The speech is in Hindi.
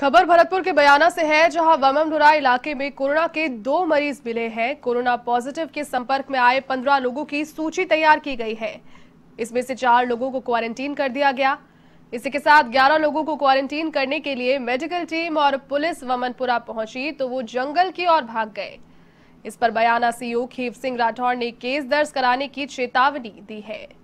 खबर भरतपुर के बयाना से है जहां वममडुरा इलाके में कोरोना के दो मरीज मिले हैं कोरोना पॉजिटिव के संपर्क में आए पंद्रह लोगों की सूची तैयार की गई है इसमें से चार लोगों को क्वारंटीन कर दिया गया इसी के साथ 11 लोगों को क्वारंटीन करने के लिए मेडिकल टीम और पुलिस वमनपुरा पहुंची तो वो जंगल की ओर भाग गए इस पर बयाना सीओ खीव सिंह राठौर ने केस दर्ज कराने की चेतावनी दी है